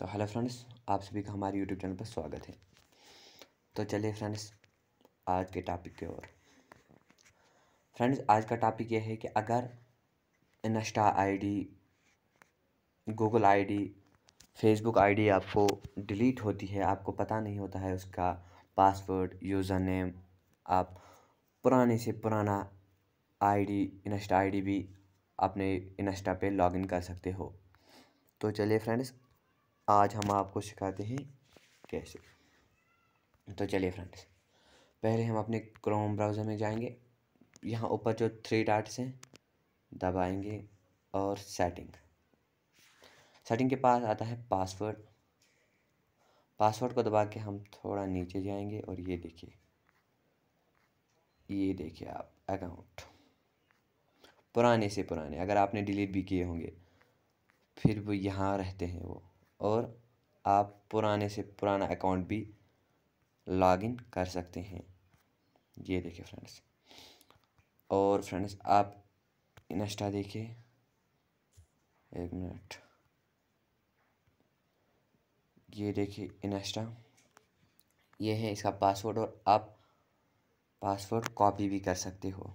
तो hello friends आप सभी का हमारे यूट्यूब चैनल पर स्वागत है तो चलिए फ्रेंड्स आज के टॉपिक की ओर फ्रेंड्स आज का टॉपिक यह है कि अगर insta ID Google ID Facebook ID आपको डिलीट होती है आपको पता नहीं होता है उसका पासवर्ड यूज़र नेम आप पुराने से पुराना आईडी इंस्टा आईडी भी अपने इंस्टा पे लॉगिन कर सकते हो तो चलिए फ्रेंड्स आज हम आपको सिखाते हैं कैसे तो चलिए फ्रेंड्स पहले हम अपने क्रोम ब्राउज़र में जाएंगे यहाँ ऊपर जो थ्री डाट्स हैं दबाएंगे और सेटिंग सेटिंग के पास आता है पासवर्ड पासवर्ड को दबा के हम थोड़ा नीचे जाएंगे और ये देखिए ये देखिए आप अकाउंट पुराने से पुराने अगर आपने डिलीट भी किए होंगे फिर वो यहाँ रहते हैं वो और आप पुराने से पुराना अकाउंट भी लॉगिन कर सकते हैं ये देखिए फ्रेंड्स और फ्रेंड्स आप इंस्टा देखिए एक मिनट ये देखिए इंस्टा ये है इसका पासवर्ड और आप पासवर्ड कॉपी भी कर सकते हो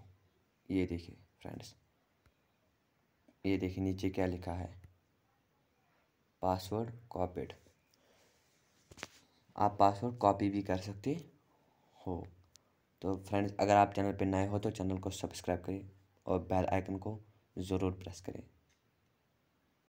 ये देखिए फ्रेंड्स ये देखिए नीचे क्या लिखा है पासवर्ड कॉपीड आप पासवर्ड कॉपी भी कर सकते हो तो फ्रेंड्स अगर आप चैनल पर नए हो तो चैनल को सब्सक्राइब करें और बेल आइकन को ज़रूर प्रेस करें